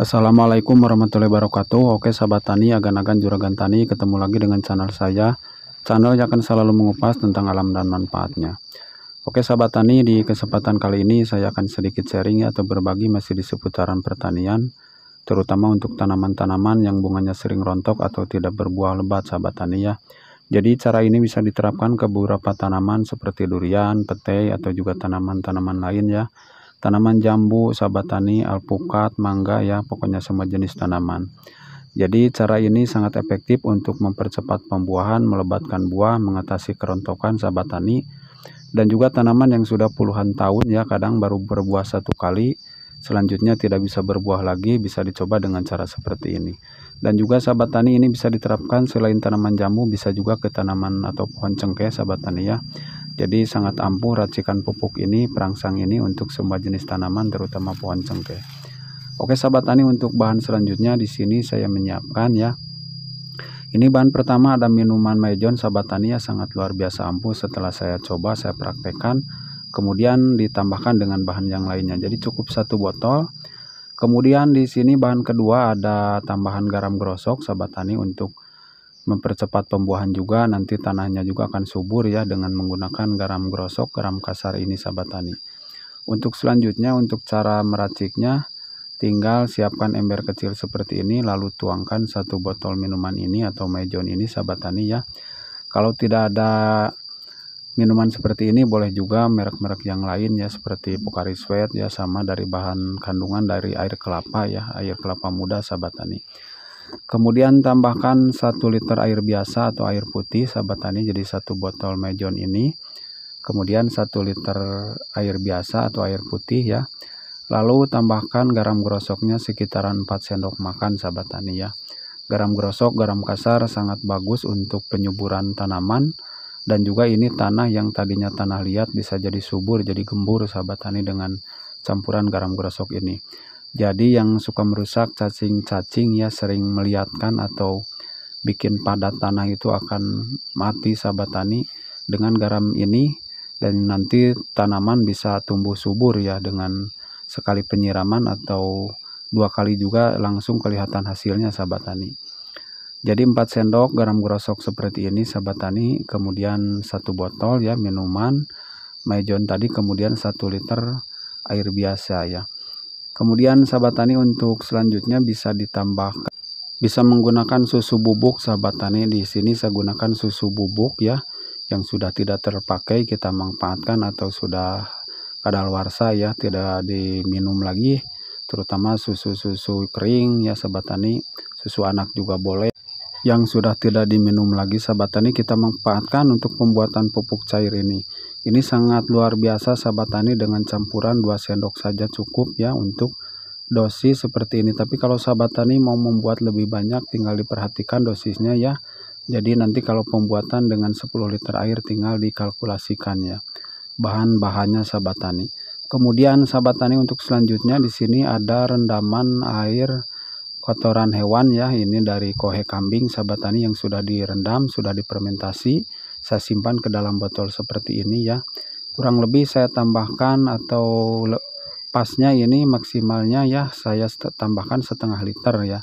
Assalamualaikum warahmatullahi wabarakatuh Oke sahabat tani, agan-agan juragan tani Ketemu lagi dengan channel saya Channel yang akan selalu mengupas tentang alam dan manfaatnya Oke sahabat tani, di kesempatan kali ini Saya akan sedikit sharing ya, atau berbagi Masih di seputaran pertanian Terutama untuk tanaman-tanaman yang bunganya sering rontok Atau tidak berbuah lebat sahabat tani ya jadi cara ini bisa diterapkan ke beberapa tanaman seperti durian, petai, atau juga tanaman-tanaman lain ya tanaman jambu, sahabat tani, alpukat, mangga ya, pokoknya semua jenis tanaman. Jadi cara ini sangat efektif untuk mempercepat pembuahan, melebatkan buah, mengatasi kerontokan sahabat tani dan juga tanaman yang sudah puluhan tahun ya kadang baru berbuah satu kali selanjutnya tidak bisa berbuah lagi bisa dicoba dengan cara seperti ini. Dan juga sahabat tani ini bisa diterapkan selain tanaman jambu bisa juga ke tanaman atau pohon cengkeh sahabat tani ya. Jadi sangat ampuh racikan pupuk ini, perangsang ini untuk semua jenis tanaman terutama pohon cengkeh. Oke sahabat tani untuk bahan selanjutnya di sini saya menyiapkan ya. Ini bahan pertama ada minuman mayon sahabat tani ya sangat luar biasa ampuh setelah saya coba saya praktekkan. Kemudian ditambahkan dengan bahan yang lainnya. Jadi cukup satu botol. Kemudian di sini bahan kedua ada tambahan garam grosok sahabat tani untuk mempercepat pembuahan juga nanti tanahnya juga akan subur ya dengan menggunakan garam grosok garam kasar ini sahabat tani untuk selanjutnya untuk cara meraciknya tinggal siapkan ember kecil seperti ini lalu tuangkan satu botol minuman ini atau mejon ini sahabat tani ya kalau tidak ada minuman seperti ini boleh juga merek-merek yang lain ya seperti Pocari Sweat ya sama dari bahan kandungan dari air kelapa ya air kelapa muda sahabat tani kemudian tambahkan 1 liter air biasa atau air putih sahabat tani jadi satu botol mejon ini kemudian 1 liter air biasa atau air putih ya lalu tambahkan garam grosoknya sekitaran 4 sendok makan sahabat tani ya garam grosok garam kasar sangat bagus untuk penyuburan tanaman dan juga ini tanah yang tadinya tanah liat bisa jadi subur jadi gembur sahabat tani dengan campuran garam grosok ini jadi yang suka merusak cacing-cacing ya sering melihatkan atau bikin padat tanah itu akan mati sahabat tani dengan garam ini dan nanti tanaman bisa tumbuh subur ya dengan sekali penyiraman atau dua kali juga langsung kelihatan hasilnya sahabat tani. Jadi 4 sendok garam grosok seperti ini sahabat tani, kemudian satu botol ya minuman Maijon tadi kemudian satu liter air biasa ya. Kemudian sahabat tani untuk selanjutnya bisa ditambahkan bisa menggunakan susu bubuk sahabat tani di sini saya gunakan susu bubuk ya yang sudah tidak terpakai kita manfaatkan atau sudah kadaluarsa ya tidak diminum lagi terutama susu-susu kering ya sahabat tani susu anak juga boleh yang sudah tidak diminum lagi sahabat tani kita manfaatkan untuk pembuatan pupuk cair ini ini sangat luar biasa sahabat tani dengan campuran 2 sendok saja cukup ya untuk dosis seperti ini. Tapi kalau sahabat tani mau membuat lebih banyak tinggal diperhatikan dosisnya ya. Jadi nanti kalau pembuatan dengan 10 liter air tinggal dikalkulasikan ya. Bahan-bahannya sahabat tani. Kemudian sahabat tani untuk selanjutnya di sini ada rendaman air kotoran hewan ya. Ini dari kohe kambing sahabat tani yang sudah direndam, sudah difermentasi saya simpan ke dalam botol seperti ini ya kurang lebih saya tambahkan atau pasnya ini maksimalnya ya saya tambahkan setengah liter ya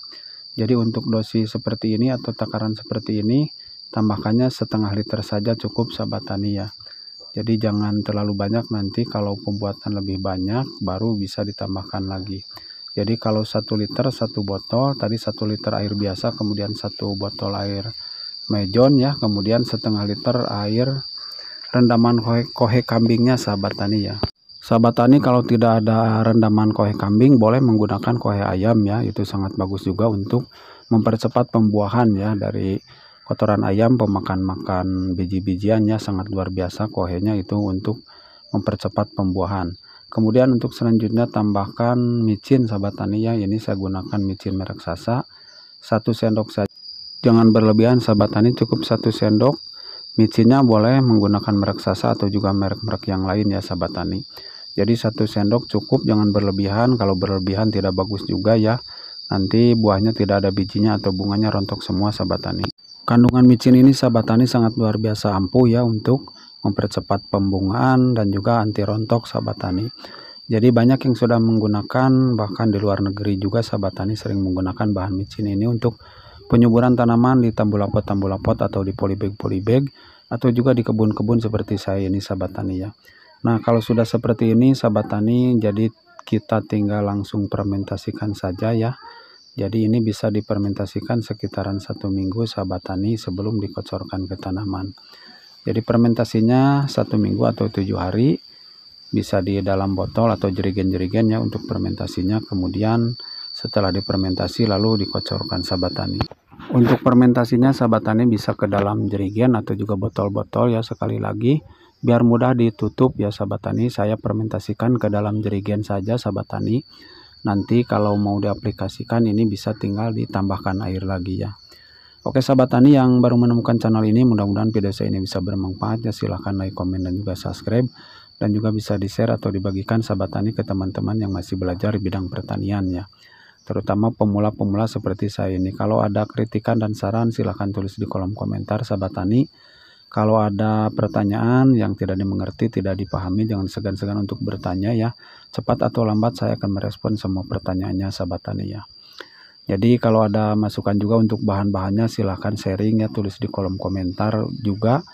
jadi untuk dosis seperti ini atau takaran seperti ini tambahkannya setengah liter saja cukup sahabat tani ya jadi jangan terlalu banyak nanti kalau pembuatan lebih banyak baru bisa ditambahkan lagi jadi kalau satu liter satu botol tadi satu liter air biasa kemudian satu botol air mejon ya kemudian setengah liter air rendaman kohe, kohe kambingnya sahabat tani ya sahabat tani kalau tidak ada rendaman kohe kambing boleh menggunakan kohe ayam ya itu sangat bagus juga untuk mempercepat pembuahan ya dari kotoran ayam pemakan-makan biji-bijiannya sangat luar biasa kohenya itu untuk mempercepat pembuahan Kemudian untuk selanjutnya tambahkan micin sahabat tani ya. Ini saya gunakan micin merek Sasa satu sendok saja jangan berlebihan sahabat tani cukup satu sendok micinnya boleh menggunakan merek Sasa atau juga merek-merek yang lain ya sahabat tani jadi satu sendok cukup jangan berlebihan kalau berlebihan tidak bagus juga ya nanti buahnya tidak ada bijinya atau bunganya rontok semua sahabat tani kandungan micin ini sahabat tani sangat luar biasa ampuh ya untuk mempercepat pembungaan dan juga anti rontok sahabat tani jadi banyak yang sudah menggunakan bahkan di luar negeri juga sahabat tani sering menggunakan bahan micin ini untuk penyuburan tanaman di tambulapot-tambulapot atau di polybag-polybag atau juga di kebun-kebun seperti saya ini sahabat tani ya. Nah, kalau sudah seperti ini sahabat tani jadi kita tinggal langsung fermentasikan saja ya. Jadi ini bisa dipermentasikan sekitaran satu minggu sahabat tani sebelum dikocorkan ke tanaman. Jadi fermentasinya satu minggu atau tujuh hari bisa di dalam botol atau jerigen-jerigen ya untuk fermentasinya. Kemudian setelah dipermentasi lalu dikocorkan sahabat tani. Untuk fermentasinya sahabat tani bisa ke dalam jerigen atau juga botol-botol ya sekali lagi biar mudah ditutup ya sahabat tani saya fermentasikan ke dalam jerigen saja sahabat tani nanti kalau mau diaplikasikan ini bisa tinggal ditambahkan air lagi ya Oke sahabat tani yang baru menemukan channel ini mudah-mudahan video saya ini bisa bermanfaat ya silahkan like komen dan juga subscribe dan juga bisa di share atau dibagikan sahabat tani ke teman-teman yang masih belajar di bidang pertanian ya terutama pemula-pemula seperti saya ini. Kalau ada kritikan dan saran silahkan tulis di kolom komentar sahabat tani. Kalau ada pertanyaan yang tidak dimengerti, tidak dipahami, jangan segan-segan untuk bertanya ya. Cepat atau lambat saya akan merespon semua pertanyaannya sahabat tani ya. Jadi kalau ada masukan juga untuk bahan-bahannya silahkan sharing ya tulis di kolom komentar juga.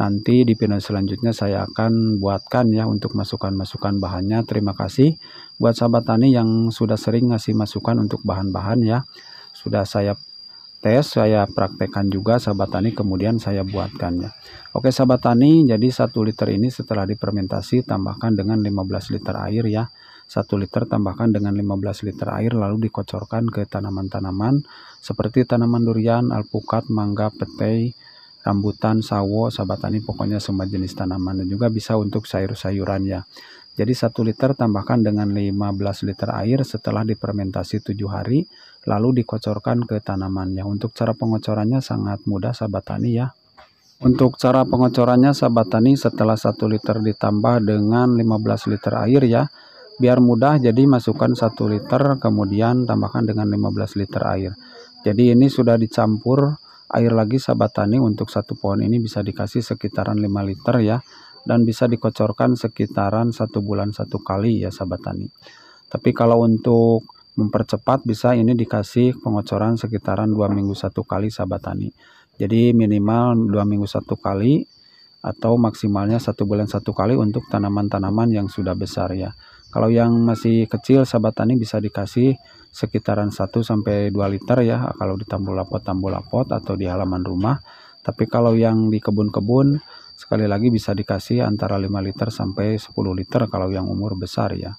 Nanti di video selanjutnya saya akan buatkan ya untuk masukan-masukan bahannya. Terima kasih buat sahabat tani yang sudah sering ngasih masukan untuk bahan-bahan ya. Sudah saya tes, saya praktekkan juga sahabat tani, kemudian saya buatkannya. Oke sahabat tani, jadi satu liter ini setelah dipermentasi tambahkan dengan 15 liter air ya. Satu liter tambahkan dengan 15 liter air lalu dikocorkan ke tanaman-tanaman seperti tanaman durian, alpukat, mangga, petai, rambutan, sawo, sabatani, pokoknya semua jenis tanaman dan juga bisa untuk sayur-sayurannya. Jadi 1 liter tambahkan dengan 15 liter air setelah dipermentasi 7 hari lalu dikocorkan ke tanamannya. Untuk cara pengocorannya sangat mudah sahabat tani ya. Untuk cara pengocorannya sahabat tani setelah 1 liter ditambah dengan 15 liter air ya. Biar mudah jadi masukkan 1 liter kemudian tambahkan dengan 15 liter air. Jadi ini sudah dicampur air lagi sahabat tani untuk satu pohon ini bisa dikasih sekitaran 5 liter ya dan bisa dikocorkan sekitaran satu bulan satu kali ya sahabat tani tapi kalau untuk mempercepat bisa ini dikasih pengocoran sekitaran dua minggu satu kali sahabat tani jadi minimal dua minggu satu kali atau maksimalnya satu bulan satu kali untuk tanaman-tanaman yang sudah besar ya. Kalau yang masih kecil sahabat tani bisa dikasih sekitaran 1 sampai 2 liter ya kalau di tambulapot-tambulapot atau di halaman rumah. Tapi kalau yang di kebun-kebun sekali lagi bisa dikasih antara 5 liter sampai 10 liter kalau yang umur besar ya.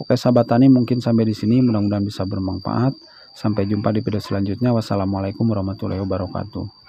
Oke sahabat tani mungkin sampai di sini mudah-mudahan bisa bermanfaat. Sampai jumpa di video selanjutnya. Wassalamualaikum warahmatullahi wabarakatuh.